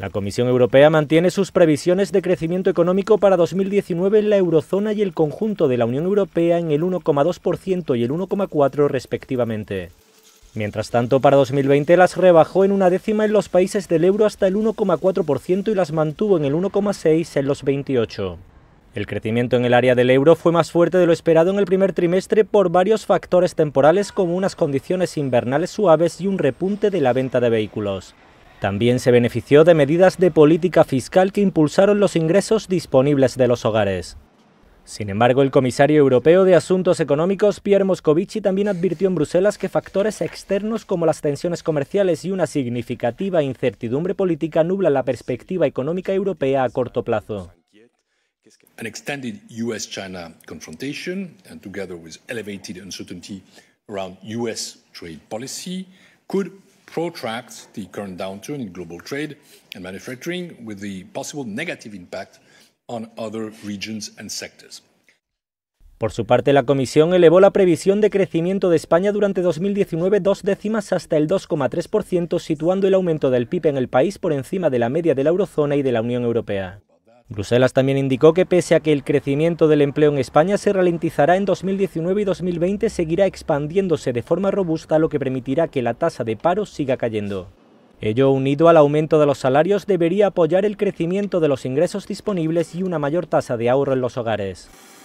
La Comisión Europea mantiene sus previsiones de crecimiento económico para 2019 en la eurozona y el conjunto de la Unión Europea en el 1,2% y el 1,4% respectivamente. Mientras tanto, para 2020 las rebajó en una décima en los países del euro hasta el 1,4% y las mantuvo en el 1,6% en los 28. El crecimiento en el área del euro fue más fuerte de lo esperado en el primer trimestre por varios factores temporales como unas condiciones invernales suaves y un repunte de la venta de vehículos. También se benefició de medidas de política fiscal que impulsaron los ingresos disponibles de los hogares. Sin embargo, el comisario europeo de Asuntos Económicos, Pierre Moscovici, también advirtió en Bruselas que factores externos como las tensiones comerciales y una significativa incertidumbre política nublan la perspectiva económica europea a corto plazo. China global Por su parte, la Comisión elevó la previsión de crecimiento de España durante 2019 dos décimas hasta el 2,3%, situando el aumento del PIB en el país por encima de la media de la eurozona y de la Unión Europea. Bruselas también indicó que pese a que el crecimiento del empleo en España se ralentizará en 2019 y 2020, seguirá expandiéndose de forma robusta, lo que permitirá que la tasa de paro siga cayendo. Ello, unido al aumento de los salarios, debería apoyar el crecimiento de los ingresos disponibles y una mayor tasa de ahorro en los hogares.